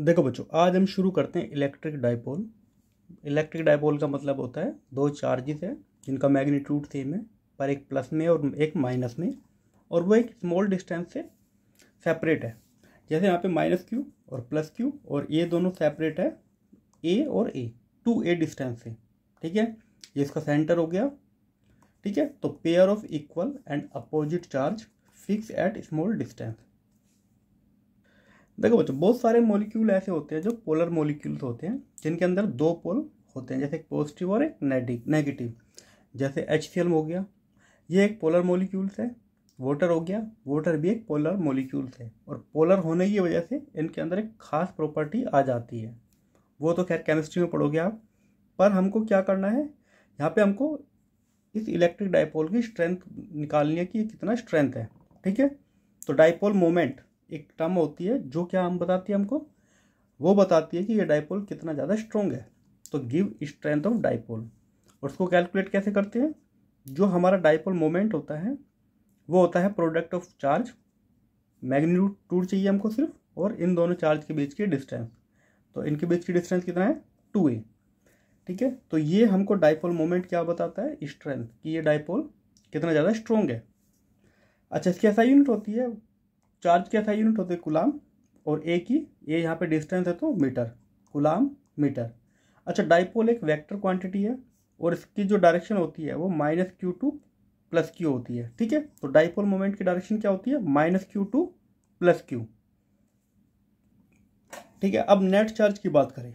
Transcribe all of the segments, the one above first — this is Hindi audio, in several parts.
देखो बच्चों आज हम शुरू करते हैं इलेक्ट्रिक डायपोल इलेक्ट्रिक डायपोल का मतलब होता है दो चार्जेस है जिनका मैग्नीट्यूड सेम है पर एक प्लस में और एक माइनस में और वो एक स्मॉल डिस्टेंस से सेपरेट है जैसे यहाँ पे माइनस क्यू और प्लस क्यू और ये दोनों सेपरेट है ए और ए टू ए डिस्टेंस से ठीक है ये इसका सेंटर हो गया ठीक है तो pair of equal and opposite charge fix at small distance देखो बच्चों बहुत सारे मॉलिक्यूल ऐसे होते हैं जो पोलर मॉलिक्यूल्स होते हैं जिनके अंदर दो पोल होते हैं जैसे एक पॉजिटिव और एक नेगेटिव जैसे एच हो गया ये एक पोलर मॉलिक्यूल्स है वाटर हो गया वाटर भी एक पोलर मॉलिक्यूल्स है और पोलर होने की वजह से इनके अंदर एक खास प्रॉपर्टी आ जाती है वो तो खैर केमिस्ट्री में पढ़ोगे आप पर हमको क्या करना है यहाँ पर हमको इस इलेक्ट्रिक डाइपोल की स्ट्रेंथ निकालनी है कि ये कितना स्ट्रेंथ है ठीक है तो डाइपोल मोमेंट एक टर्म होती है जो क्या हम बताती है हमको वो बताती है कि ये डाइपोल कितना ज़्यादा स्ट्रोंग है तो गिव स्ट्रेंथ ऑफ डाइपोल और उसको कैलकुलेट कैसे करते हैं जो हमारा डाइपोल मोमेंट होता है वो होता है प्रोडक्ट ऑफ चार्ज मैग्नीट्यूड चाहिए हमको सिर्फ और इन दोनों चार्ज के बीच की डिस्टेंस तो इनके बीच की डिस्टेंस कितना है टू ए ठीक है तो ये हमको डाइपोल मोमेंट क्या बताता है स्ट्रेंथ कि ये डाइपोल कितना ज़्यादा स्ट्रोंग है अच्छा इसकी ऐसा यूनिट होती है चार्ज क्या था यूनिट होते गुलाम और ए की ए यहाँ पे डिस्टेंस है तो मीटर गुलाम मीटर अच्छा डाइपोल एक वेक्टर क्वांटिटी है और इसकी जो डायरेक्शन होती है वो minus q to plus q होती है ठीक है तो डाइपोल मोमेंट की डायरेक्शन क्या होती है minus q to plus q ठीक है अब नेट चार्ज की बात करें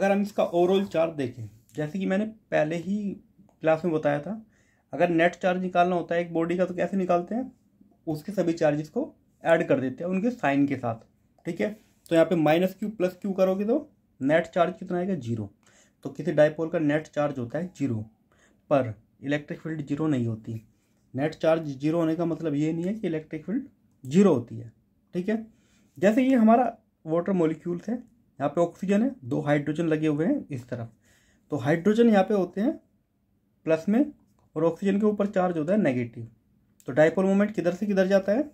अगर हम इसका ओवरऑल चार्ज देखें जैसे कि मैंने पहले ही क्लास में बताया था अगर नेट चार्ज निकालना होता है एक बॉडी का तो कैसे निकालते हैं उसके सभी चार्जेस को ऐड कर देते हैं उनके साइन के साथ ठीक है तो यहाँ पे माइनस क्यू प्लस क्यू करोगे तो नेट चार्ज कितना आएगा जीरो तो किसी डायपोल का नेट चार्ज होता है जीरो पर इलेक्ट्रिक फील्ड जीरो नहीं होती नेट चार्ज जीरो होने का मतलब ये नहीं है कि इलेक्ट्रिक फील्ड जीरो होती है ठीक है जैसे ये हमारा वाटर मोलिक्यूल्स है यहाँ पे ऑक्सीजन है दो हाइड्रोजन लगे हुए हैं इस तरफ तो हाइड्रोजन यहाँ पे होते हैं प्लस में और ऑक्सीजन के ऊपर चार्ज होता है नेगेटिव तो डाइपोल मोमेंट किधर से किधर जाता है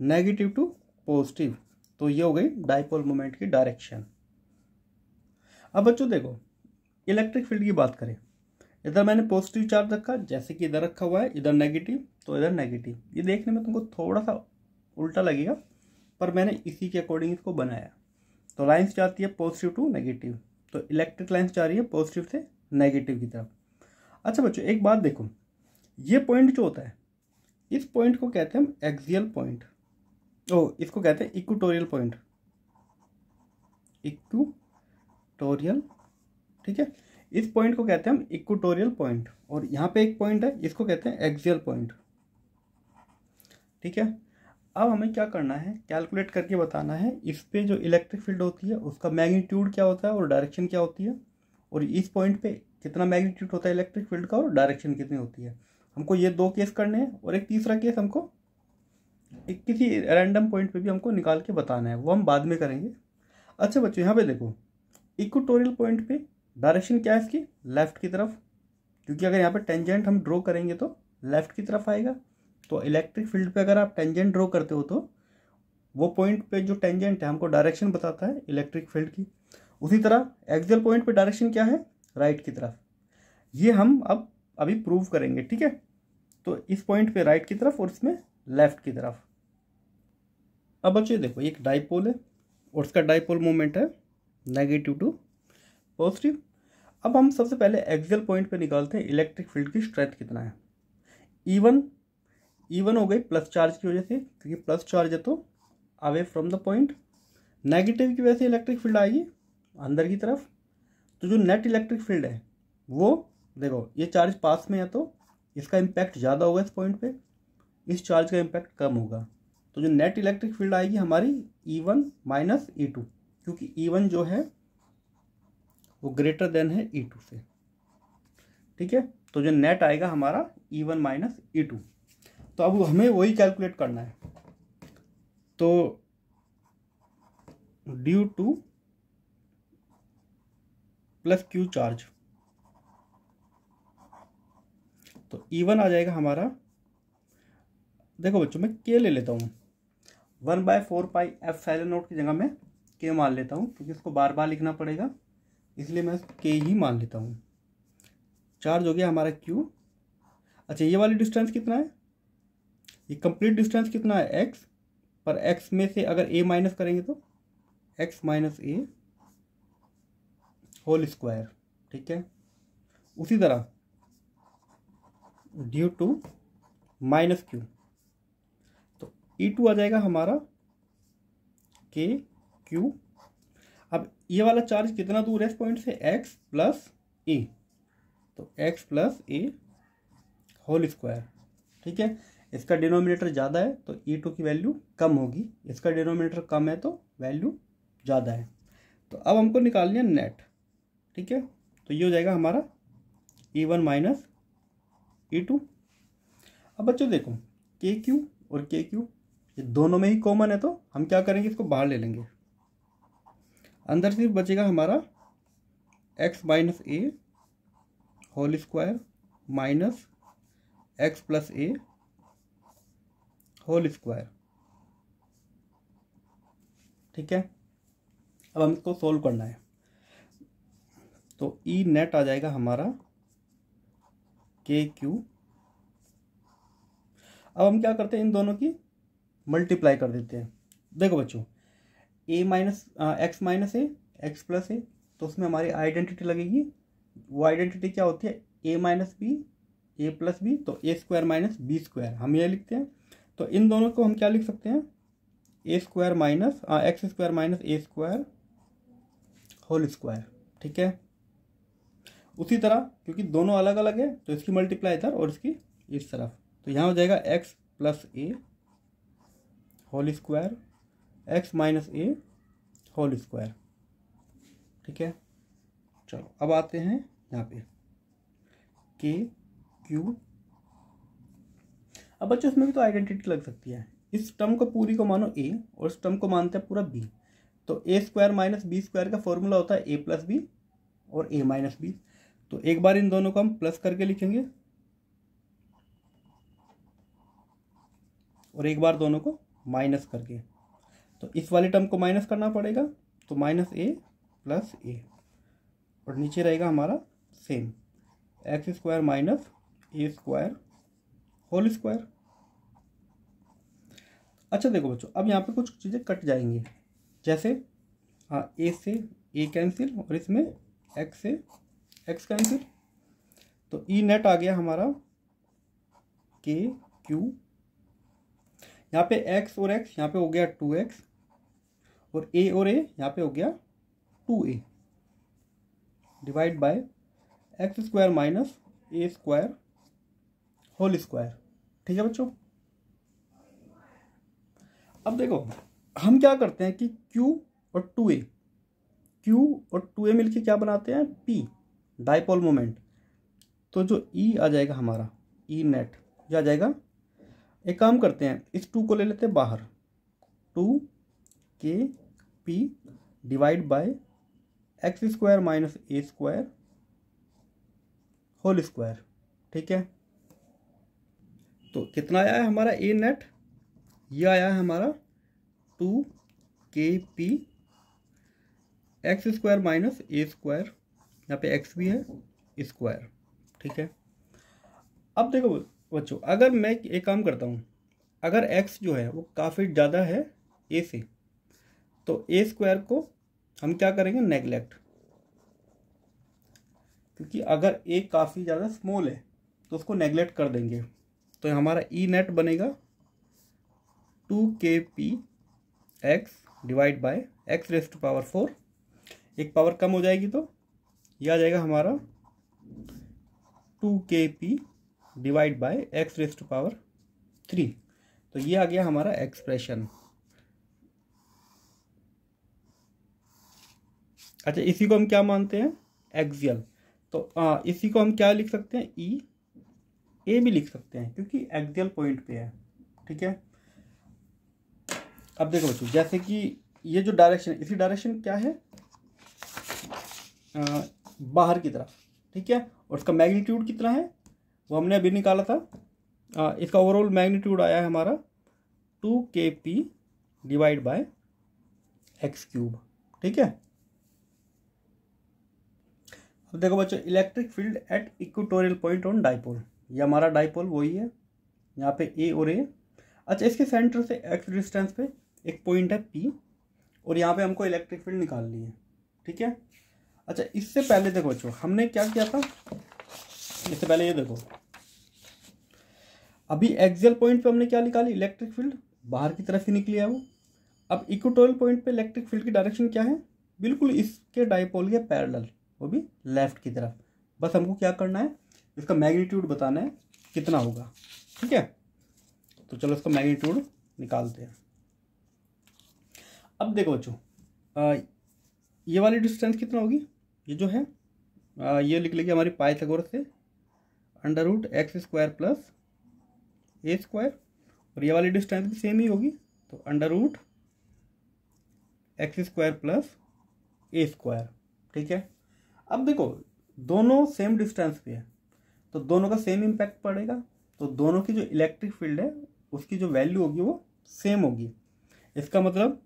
नेगेटिव टू पॉजिटिव तो ये हो गई डाइपोल मोमेंट की डायरेक्शन अब बच्चों देखो इलेक्ट्रिक फील्ड की बात करें इधर मैंने पॉजिटिव चार्ज रखा जैसे कि इधर रखा हुआ है इधर नेगेटिव तो इधर नेगेटिव ये देखने में तुमको थोड़ा सा उल्टा लगेगा पर मैंने इसी के अकॉर्डिंग इसको बनाया तो लाइन्स जाती है पॉजिटिव टू नेगेटिव तो इलेक्ट्रिक लाइन्स जा रही है पॉजिटिव से नेगेटिव की तरफ अच्छा बच्चों एक बात देखो ये पॉइंट जो होता है इस पॉइंट को कहते हैं हम एक्सियल पॉइंट ओ इसको कहते हैं इक्वटोरियल पॉइंट इक्वटोरियल ठीक है इस पॉइंट को कहते हैं हम इक्वटोरियल पॉइंट और यहाँ पे एक पॉइंट है इसको कहते हैं एक्जियल पॉइंट ठीक है अब हमें क्या करना है कैलकुलेट करके बताना है इस पर जो इलेक्ट्रिक फील्ड होती है उसका मैग्नीट्यूड क्या होता है और डायरेक्शन क्या होती है और इस पॉइंट पे कितना मैग्नीट्यूड होता है इलेक्ट्रिक फील्ड का और डायरेक्शन कितनी होती है हमको ये दो केस करने हैं और एक तीसरा केस हमको एक किसी रैंडम पॉइंट पे भी हमको निकाल के बताना है वो हम बाद में करेंगे अच्छा बच्चों यहाँ पे देखो इक्वटोरियल पॉइंट पे डायरेक्शन क्या है इसकी लेफ्ट की तरफ क्योंकि अगर यहाँ पे टेंजेंट हम ड्रॉ करेंगे तो लेफ्ट की तरफ आएगा तो इलेक्ट्रिक फील्ड पे अगर आप टेंजेंट ड्रॉ करते हो तो वो पॉइंट पे जो टेंजेंट है हमको डायरेक्शन बताता है इलेक्ट्रिक फील्ड की उसी तरह एक्जल पॉइंट पे डायरेक्शन क्या है राइट right की तरफ ये हम अब अभी प्रूव करेंगे ठीक है तो इस पॉइंट पे राइट right की तरफ और इसमें लेफ्ट की तरफ अब बच्चे देखो एक डाइपोल है और इसका डाइपोल मोमेंट है नेगेटिव टू पॉजिटिव अब हम सबसे पहले एक्जल पॉइंट पे निकालते हैं इलेक्ट्रिक फील्ड की स्ट्रेंथ कितना है ईवन e ईवन e हो गई प्लस चार्ज की वजह से क्योंकि प्लस चार्ज है तो away from the point negative की वजह से इलेक्ट्रिक फील्ड आएगी अंदर की तरफ तो जो नेट इलेक्ट्रिक फील्ड है वो देखो ये चार्ज पास में है तो इसका इम्पैक्ट ज़्यादा होगा इस पॉइंट पे इस चार्ज का इम्पैक्ट कम होगा तो जो नेट इलेक्ट्रिक फील्ड आएगी हमारी E one minus E two क्योंकि ई e वन जो है वो ग्रेटर देन है ई e टू से ठीक है तो जो नेट आएगा हमारा E one minus E two तो अब हमें वही कैलकुलेट करना है तो due to plus q charge तो ई e वन आ जाएगा हमारा देखो बच्चों मैं के ले लेता हूँ one by four pi epsilon naught की जगह मैं के मान लेता हूँ क्योंकि इसको बार बार लिखना पड़ेगा इसलिए मैं के ही मान लेता हूँ चार्ज हो गया हमारा क्यू अच्छा ये वाली डिस्टेंस कितना है ये कंप्लीट डिस्टेंस कितना है एक्स पर एक्स में से अगर ए माइनस करेंगे तो x minus a whole square ठीक है उसी तरह due to minus q E e two आ जाएगा हमारा के क्यू अब ये वाला चार्ज कितना दूर है इस पॉइंट से एक्स प्लस ए तो x plus a whole square ठीक है इसका डिनोमिनेटर ज़्यादा है तो ई e टू की वैल्यू कम होगी इसका डिनोमिनेटर कम है तो वैल्यू ज़्यादा है तो अब हमको निकालनी है नेट ठीक है तो ये हो जाएगा हमारा E one minus E two अब बच्चों देखो के क्यू और के क्यू ये दोनों में ही कॉमन है तो हम क्या करेंगे इसको बाहर ले लेंगे अंदर सिर्फ बचेगा हमारा x minus a whole square minus x plus a whole square ठीक है अब हम इसको सोल्व करना है तो ई e नेट आ जाएगा हमारा के क्यू अब हम क्या करते हैं इन दोनों की मल्टीप्लाई कर देते हैं देखो बच्चों a minus x minus a x plus a तो उसमें हमारी आइडेंटिटी लगेगी वो आइडेंटिटी क्या होती है a minus b a plus b तो a square minus b square हम ये लिखते हैं तो इन दोनों को हम क्या लिख सकते हैं a square minus x square minus a square whole square ठीक है उसी तरह क्योंकि दोनों अलग अलग है तो इसकी मल्टीप्लाई इधर और इसकी इस तरफ तो यहाँ हो जाएगा x plus a whole square x minus a whole square ठीक है चलो अब आते हैं यहाँ पे के क्यू अब बच्चों इसमें भी तो आइडेंटिटी लग सकती है इस टर्म को पूरी को मानो ए और इस टर्म को मानते हैं पूरा बी तो a square minus b square का फॉर्मूला होता है ए प्लस बी और ए माइनस बी तो एक बार इन दोनों को हम प्लस करके लिखेंगे और एक बार दोनों को माइनस करके तो इस वाले टर्म को माइनस करना पड़ेगा तो माइनस ए प्लस ए और नीचे रहेगा हमारा same x square minus a square whole square अच्छा देखो बच्चों अब यहाँ पे कुछ चीज़ें कट जाएंगी जैसे हाँ ए से ए कैंसिल और इसमें एक्स से एक्स कैंसिल तो ई नेट आ गया हमारा के क्यू यहाँ पे x और x यहाँ पे हो गया टू एक्स और a और a यहाँ पे हो गया two a divide by x square minus a square whole square ठीक है बच्चों अब देखो हम क्या करते हैं कि q और टू ए क्यू और टू ए मिलके क्या बनाते हैं पी डाइपोल मोमेंट तो जो ई e आ जाएगा हमारा ई e नेट ये आ जाएगा एक काम करते हैं इस टू को ले लेते हैं बाहर two k p divide by x square minus a square whole square ठीक है तो कितना आया है हमारा ए नेट ये आया है हमारा two k p x square minus a square यहाँ पे एक्स भी है स्क्वायर ठीक है अब देखो बच्चों अगर मैं एक काम करता हूँ अगर एक्स जो है वो काफ़ी ज़्यादा है ए से तो ए स्क्वायर को हम क्या करेंगे नेगलेक्ट क्योंकि अगर ए काफ़ी ज़्यादा स्मॉल है तो उसको नेगलेक्ट कर देंगे तो हमारा ई e नेट बनेगा two k p x divide by x raise to power four एक पावर कम हो जाएगी तो यह आ जाएगा हमारा two k p divide by x raise to power three तो ये आ गया हमारा एक्सप्रेशन अच्छा इसी को हम क्या मानते हैं एक्सियल तो आ, इसी को हम क्या लिख सकते हैं ई e। ए भी लिख सकते हैं क्योंकि एक्सियल पॉइंट पे है ठीक है अब देखो बच्चों जैसे कि ये जो डायरेक्शन इसी डायरेक्शन क्या है आ, बाहर की तरफ ठीक है और इसका मैग्नीट्यूड कितना है वो हमने अभी निकाला था आ, इसका ओवरऑल मैग्नीट्यूड आया है हमारा two k p divide by x cube ठीक है अब देखो बच्चों electric field at equatorial point on dipole ये हमारा डाइपोल वही है यहाँ पे ए और ए अच्छा इसके सेंटर से एक्स डिस्टेंस पे एक पॉइंट है पी और यहाँ पे हमको इलेक्ट्रिक फील्ड निकालनी है ठीक है अच्छा इससे पहले देखो बच्चों हमने क्या किया था इससे पहले ये देखो अभी एक्सियल पॉइंट पे हमने क्या निकाली इलेक्ट्रिक फील्ड बाहर की तरफ ही निकली है वो अब इक्वेटोरियल पॉइंट पे इलेक्ट्रिक फील्ड की डायरेक्शन क्या है बिल्कुल इसके डाइपोल के पैरेलल वो भी लेफ्ट की तरफ बस हमको क्या करना है इसका मैग्नीट्यूड बताना है कितना होगा ठीक है तो चलो इसका मैग्नीट्यूड निकालते हैं अब देखो बच्चों ये वाली डिस्टेंस कितना होगी ये जो है आ, ये निकलेगी हमारी पाइथागोरस तकोर से under root x square plus a square और ये वाली डिस्टेंस भी सेम ही होगी तो under root x square plus a square ठीक है अब देखो दोनों सेम डिस्टेंस पे है तो दोनों का सेम इम्पैक्ट पड़ेगा तो दोनों की जो इलेक्ट्रिक फील्ड है उसकी जो वैल्यू होगी वो सेम होगी इसका मतलब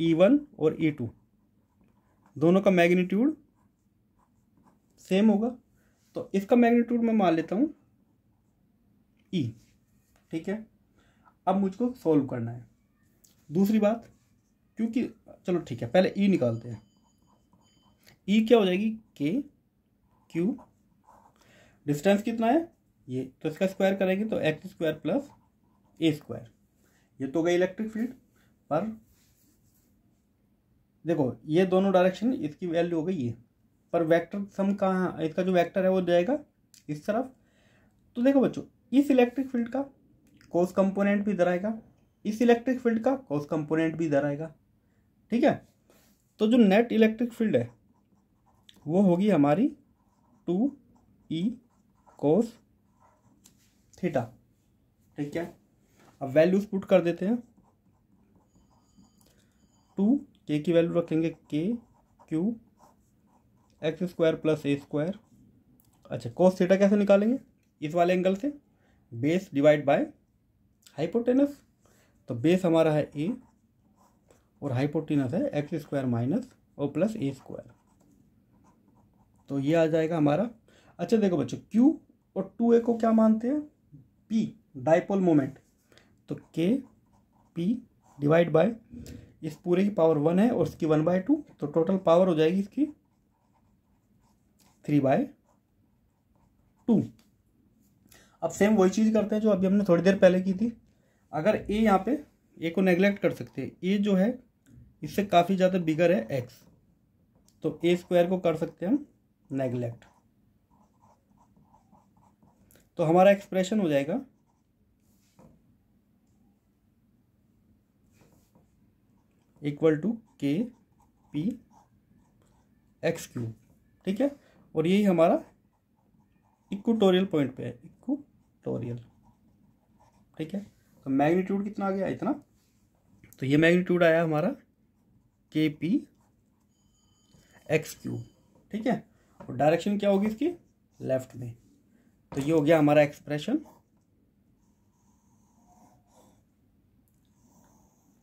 ई e वन और ई e टू दोनों का मैग्नीट्यूड सेम होगा तो इसका मैग्नीट्यूड मैं मान लेता हूँ ई e, ठीक है अब मुझको सॉल्व करना है दूसरी बात क्योंकि चलो ठीक है पहले ई e निकालते हैं ई e क्या हो जाएगी के क्यू डिस्टेंस कितना है ये तो इसका स्क्वायर करेंगे तो x square plus a square ये तो गई इलेक्ट्रिक फील्ड पर देखो ये दोनों डायरेक्शन इसकी वैल्यू हो गई ये पर वेक्टर सम कहाँ इसका जो वेक्टर है वो जाएगा इस तरफ तो देखो बच्चों इस इलेक्ट्रिक फील्ड का कोस कंपोनेंट भी इधर आएगा इस इलेक्ट्रिक फील्ड का कोस कंपोनेंट भी इधर आएगा ठीक है तो जो नेट इलेक्ट्रिक फील्ड है वो होगी हमारी टू ई कोस थीटा ठीक है अब वैल्यूज पुट कर देते हैं टू के की वैल्यू रखेंगे k q x square plus a square अच्छा कॉस थीटा कैसे निकालेंगे इस वाले एंगल से बेस डिवाइड बाय हाइपोटेनस तो बेस हमारा है ए और हाइपोटेनस है एक्स स्क्वायर माइनस और प्लस ए स्क्वायर तो ये आ जाएगा हमारा अच्छा देखो बच्चों क्यू और टू ए को क्या मानते हैं पी डाइपोल मोमेंट तो के पी डिवाइड बाय इस पूरे की पावर वन है और इसकी वन बाय टू तो टोटल पावर हो जाएगी इसकी थ्री बाय टू अब सेम वही चीज़ करते हैं जो अभी हमने थोड़ी देर पहले की थी अगर ए यहाँ पे ए को नेग्लेक्ट कर सकते हैं ए जो है इससे काफ़ी ज़्यादा बिगर है एक्स तो ए स्क्वायर को कर सकते हैं हम नेग्लेक्ट तो हमारा एक्सप्रेशन हो जाएगा equal to k p x cube ठीक है और यही हमारा इक्वटोरियल पॉइंट पे है इक्वटोरियल ठीक है तो मैग्नीट्यूड कितना आ गया इतना तो ये मैग्नीट्यूड आया हमारा के पी एक्स क्यूब ठीक है और डायरेक्शन क्या होगी इसकी लेफ्ट में तो ये हो गया हमारा एक्सप्रेशन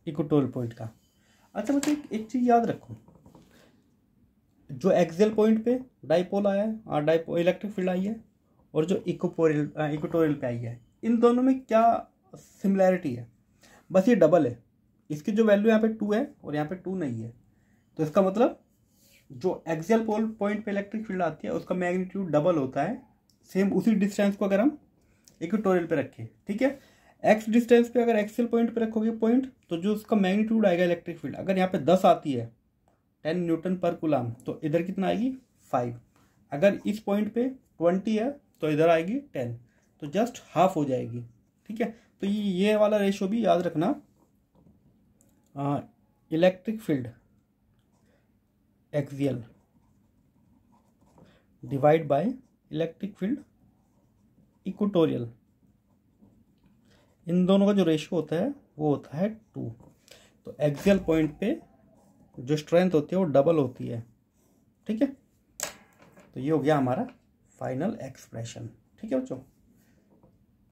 इक्वटोरियल पॉइंट का अच्छा बच्चे एक चीज़ याद रखो जो एक्सियल पॉइंट पे डाइपोल आया है डाइपो इलेक्ट्रिक फील्ड आई है और जो इकोपोरियल इक्वटोरियल हाँ, पे आई है इन दोनों में क्या सिमिलैरिटी है बस ये डबल है इसकी जो वैल्यू यहाँ पे टू है और यहाँ पे टू नहीं है तो इसका मतलब जो एक्सियल पोल पॉइंट पे इलेक्ट्रिक फील्ड आती है उसका मैग्नीट्यूड डबल होता है सेम उसी डिस्टेंस को अगर हम इक्वटोरियल पे रखें ठीक है एक्स डिस्टेंस पे अगर एक्सियल पॉइंट पे रखोगे पॉइंट तो जो उसका मैग्नीट्यूड आएगा इलेक्ट्रिक फील्ड अगर यहाँ पे दस आती है टेन न्यूटन पर कुलाम तो इधर कितना आएगी फाइव अगर इस पॉइंट पे ट्वेंटी है तो इधर आएगी टेन तो जस्ट हाफ हो जाएगी ठीक है तो ये ये वाला रेशो भी याद रखना electric field axial divide by electric field equatorial इन दोनों का जो रेशियो होता है वो होता है टू तो एक्सियल पॉइंट पे जो स्ट्रेंथ होती है वो डबल होती है ठीक है तो ये हो गया हमारा फाइनल एक्सप्रेशन ठीक है बच्चों